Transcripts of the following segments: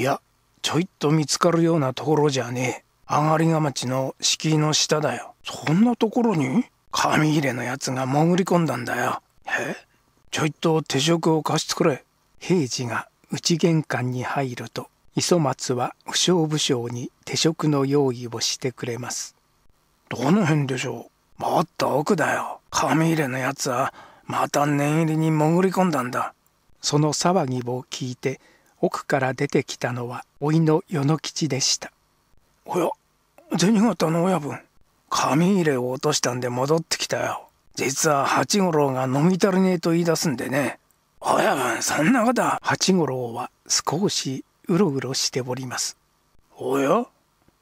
いやちょいっと見つかるようなところじゃねえ上がりが町の敷居の下だよそんなところに紙入れのやつが潜り込んだんだよえちょいっと手職を貸してくれ平次が内玄関に入ると磯松は不詳不将に手職の用意をしてくれますどの辺でしょうもっと奥だよ紙入れのやつはまた念入りに潜り込んだんだその騒ぎを聞いて奥から出てきたのは老いの与野吉でしたおや銭形の親分紙入れを落としたんで戻ってきたよ実は八五郎が飲み足りねえと言い出すんでね親分そんなこと八五郎は少しうろうろしておりますおや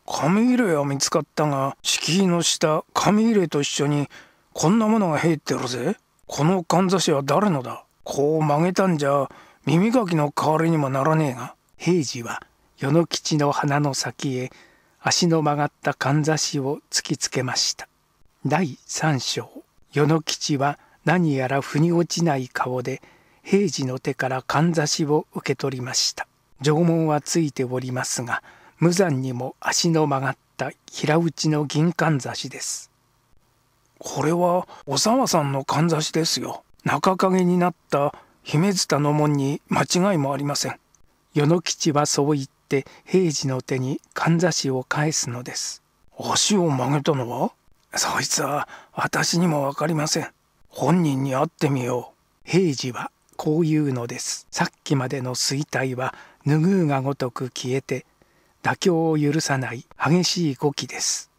紙入れは見つかったが敷居の下紙入れと一緒にこんなものが入ってるぜこのかんざしは誰のだこう曲げたんじゃ耳かきの代わりにもならねえが平次は与の吉の鼻の先へ足の曲がったかんざしを突きつけました第三章与の吉は何やら腑に落ちない顔で平次の手からかんざしを受け取りました縄文はついておりますが無残にも足の曲がった平打ちの銀かんざしですこれはお沢さんのかんざしですよ中影になった姫津の門に間違いもありません。与野吉はそう言って平次の手にかんざしを返すのです。足を曲げたのはそいつは私にも分かりません。本人に会ってみよう。平次はこう言うのです。さっきまでの衰退はぬぐうがごとく消えて妥協を許さない激しい語気です。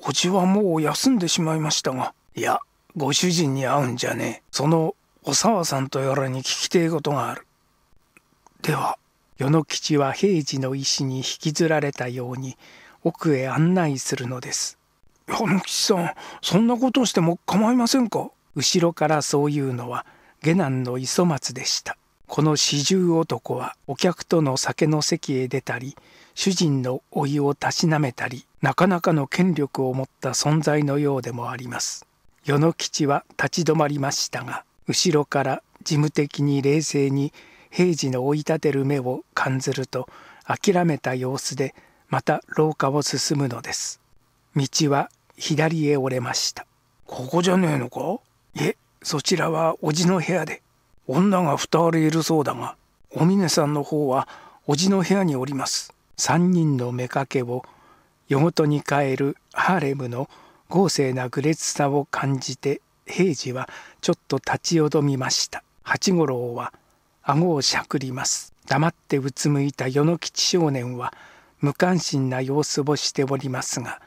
おじはもう休んでしまいましたが。いや、ご主人に会うんじゃねえ。そのお沢さんとやらに聞きてえことがある。では与之吉は平次の意志に引きずられたように奥へ案内するのです。与之吉さんそんなことしても構いませんか後ろからそういうのは下男の磯松でした。この四十男はお客との酒の席へ出たり主人の老いをたしなめたりなかなかの権力を持った存在のようでもあります。与之吉は立ち止まりましたが後ろから事務的に冷静に平時の追い立てる目を感ずると諦めた様子でまた廊下を進むのです道は左へ折れましたここじゃねえのかいえそちらはおじの部屋で女が二人いるそうだがお峰さんの方はおじの部屋におります3人の妾を夜ごとに帰るハーレムの豪勢な愚劣さを感じて平次はちょっと立ちよどみました八五郎は顎をしゃくります黙ってうつむいた与野吉少年は無関心な様子をしておりますが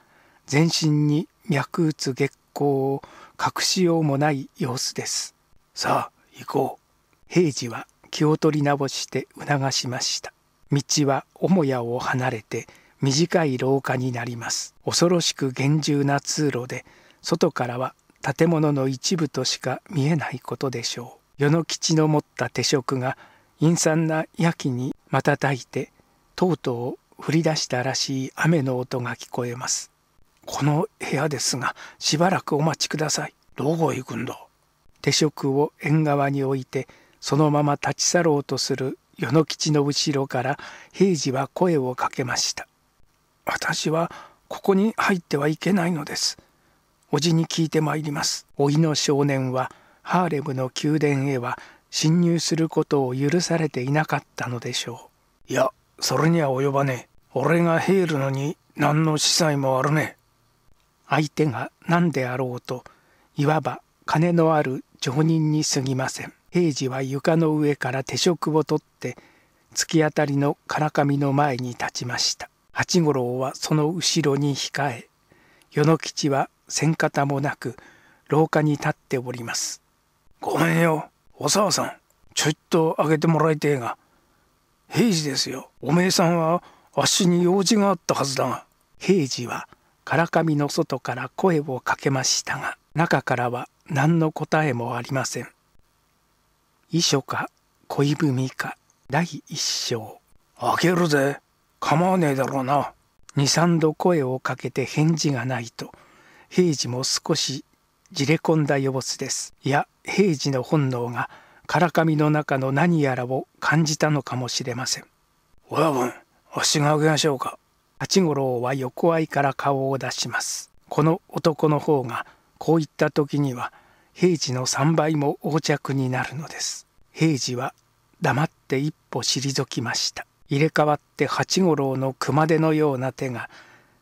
全身に脈打つ月光を隠しようもない様子ですさあ行こう平次は気を取り直して促しました道は母屋を離れて短い廊下になります恐ろしく厳重な通路で外からは建物の一部としか見えないことでしょう与の吉の持った手職が陰惨な夜気に瞬いてとうとう降り出したらしい雨の音が聞こえますこの部屋ですがしばらくお待ちくださいどこへ行くんだ手職を縁側に置いてそのまま立ち去ろうとする与の吉の後ろから平次は声をかけました私はここに入ってはいけないのです叔父に聞いてまいります老いの少年はハーレムの宮殿へは侵入することを許されていなかったのでしょういやそれには及ばねえ俺がヘールのに何の資材もあるね相手が何であろうといわば金のある常人にすぎません平次は床の上から手職を取って突き当たりのからかみの前に立ちました八五郎はその後ろに控え与之吉はせ方もなく廊下に立っております。ごめんよ、お沢さん。ちょいとあげてもらいてえが。平次ですよ。おめえさんはあっしに用事があったはずだが。平次はからかみの外から声をかけましたが、中からは何の答えもありません。遺書か恋文か第一章。開けるぜ。構わねえだろうな。二三度声をかけて返事がないと平次も少しじれ込んだ様子です。いや平治の本能がからかみの中の何やらを感じたのかもしれません。親分、あしがあげましょうか。八五郎は横合いから顔を出します。この男の方がこういった時には平治の3倍も横着になるのです。平次は黙って一歩退きました。入れ替わって八五郎の熊手のような手が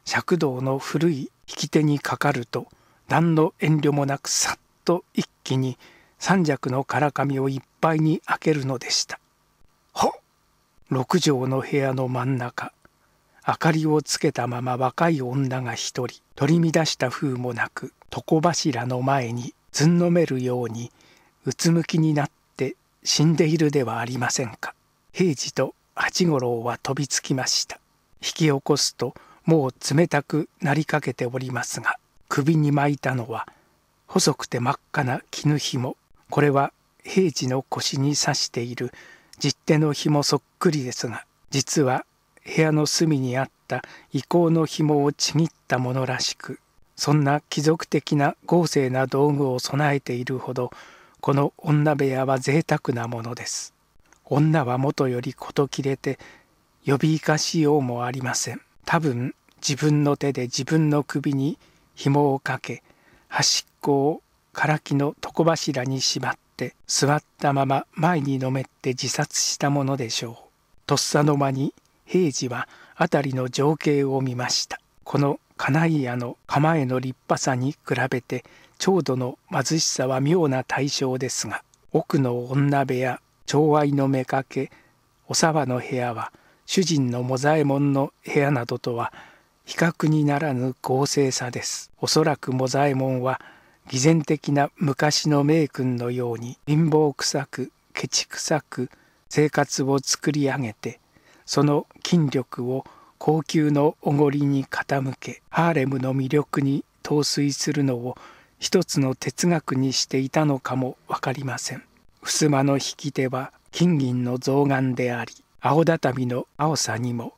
尺道の古い引き手にかかると何の遠慮もなくさっと一気に三尺のからかみをいっぱいに開けるのでした。ほ六畳の部屋の真ん中明かりをつけたまま若い女が一人取り乱した風もなく床柱の前にずんのめるようにうつむきになって死んでいるではありませんか。平次と八五郎は飛びつきました。引き起こすともう冷たくなりかけておりますが首に巻いたのは細くて真っ赤な絹紐これは平治の腰に刺している実手の紐そっくりですが実は部屋の隅にあった遺構の紐をちぎったものらしくそんな貴族的な豪勢な道具を備えているほどこの女部屋は贅沢なものです女はもとより事切れて呼び生かしようもありません多分自分の手で自分の首に紐をかけ端っこを唐木の床柱に縛って座ったまま前にのめって自殺したものでしょう。とっさの間に平次は辺りの情景を見ました。この金井屋の構えの立派さに比べて長度の貧しさは妙な対象ですが奥の女部屋長愛の妾お沢の部屋は主人のモザエモンの部屋などとは比較にならぬ豪勢さです。おそらくモザエモンは偽善的な昔の名君のように貧乏臭くケチ臭く生活を作り上げてその筋力を高級のおごりに傾けハーレムの魅力に陶酔するのを一つの哲学にしていたのかも分かりません。襖の引き手は金銀の象眼であり青畳の青さにも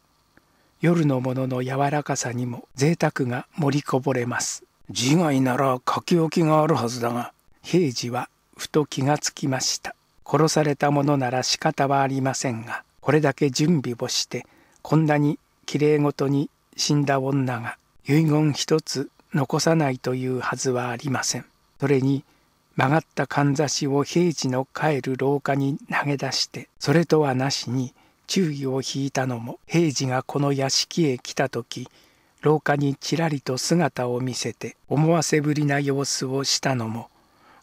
夜のものの柔らかさにも贅沢が盛りこぼれます自害なら書き置きがあるはずだが平次はふと気がつきました殺されたものなら仕方はありませんがこれだけ準備をしてこんなにきれいごとに死んだ女が遺言一つ残さないというはずはありませんそれに曲がったかんざしを平次の帰る廊下に投げ出してそれとはなしに注意を引いたのも平次がこの屋敷へ来た時廊下にちらりと姿を見せて思わせぶりな様子をしたのも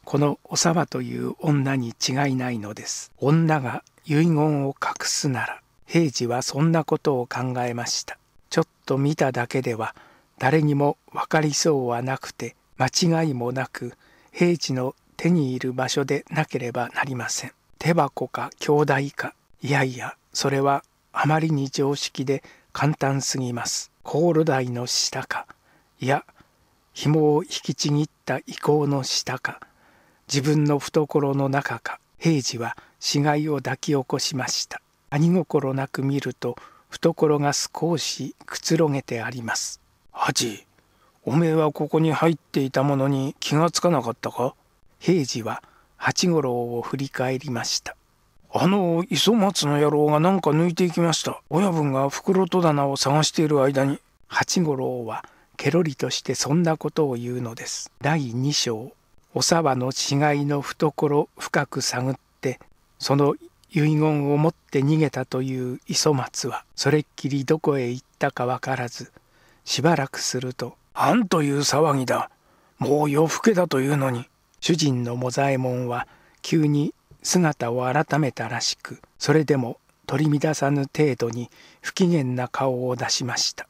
このおさわという女に違いないのです。女が遺言を隠すなら平次はそんなことを考えました。ちょっと見ただけでは誰にも分かりそうはなくて間違いもなく平次の手にいる場所でなければなりません。手箱か兄弟かいやいやそれはあまりに常識で簡単すぎますコール台の下かいや紐を引きちぎった遺構の下か自分の懐の中か平次は死骸を抱き起こしました何心なく見ると懐が少しくつろげてありますハジおめえはここに入っていたものに気がつかなかったか平次は八五郎を振り返りましたあの磯松の野郎が何か抜いていきました親分が袋戸棚を探している間に八五郎はケロリとしてそんなことを言うのです第2章お沢の違いの懐深く探ってその遺言を持って逃げたという磯松はそれっきりどこへ行ったか分からずしばらくすると「あんという騒ぎだもう夜更けだというのに」主人のザ左モンは急に姿を改めたらしくそれでも取り乱さぬ程度に不機嫌な顔を出しました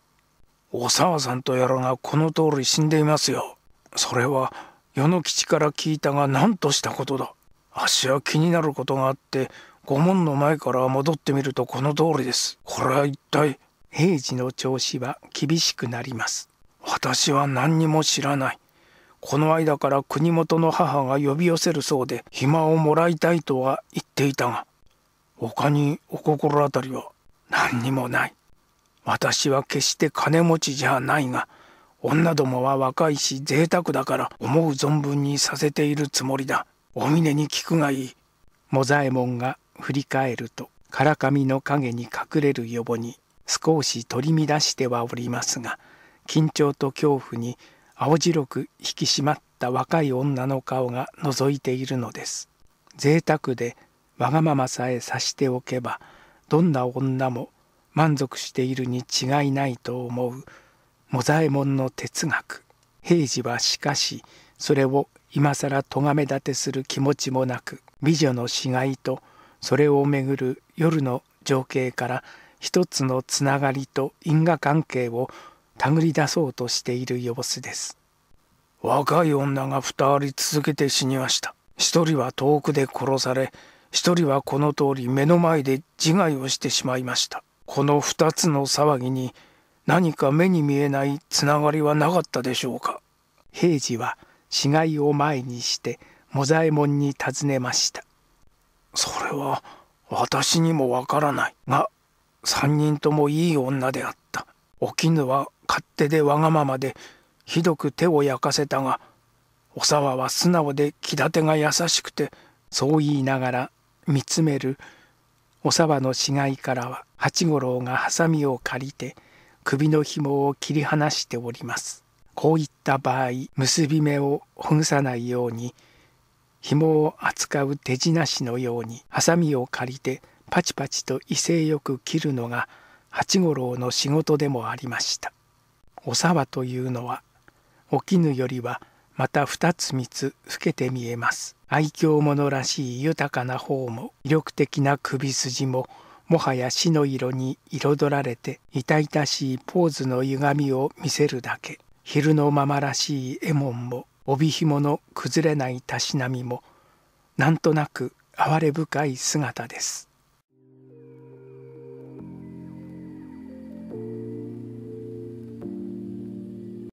お沢さんとやらがこの通り死んでいますよそれは与之吉から聞いたが何としたことだあっしは気になることがあって御門の前から戻ってみるとこの通りですこれは一体平次の調子は厳しくなります私は何にも知らないこの間から国元の母が呼び寄せるそうで暇をもらいたいとは言っていたが他にお心当たりは何にもない私は決して金持ちじゃないが女どもは若いし贅沢だから思う存分にさせているつもりだお峰に聞くがいい茂左衛門が振り返ると唐紙の影に隠れる予母に少し取り乱してはおりますが緊張と恐怖に青白く引き締まった若い女の顔が覗いているのです贅沢でわがままさえさしておけばどんな女も満足しているに違いないと思うモザエモンの哲学平次はしかしそれを今更咎め立てする気持ちもなく美女の死骸とそれをめぐる夜の情景から一つのつながりと因果関係を手繰り出そうとしている様子です若い女が2人続けて死にました1人は遠くで殺され1人はこの通り目の前で自害をしてしまいましたこの2つの騒ぎに何か目に見えないつながりはなかったでしょうか平次は死骸を前にしてモザエモンに尋ねましたそれは私にもわからないが3人ともいい女であったお絹は勝手でわがままでひどく手を焼かせたがお沢は素直で気立てが優しくてそう言いながら見つめるお沢の死骸からは八五郎がハサミを借りて首の紐を切り離しております。こういった場合結び目をほぐさないように紐を扱う手品師のようにハサミを借りてパチパチと威勢よく切るのが八五郎の仕事でもありましたお沢というのはお絹よりはまた二つ三つ老けて見えます愛嬌者らしい豊かな方も魅力的な首筋ももはや死の色に彩られて痛々しいポーズの歪みを見せるだけ昼のままらしい絵門も帯紐の崩れないたしなみもなんとなく哀れ深い姿です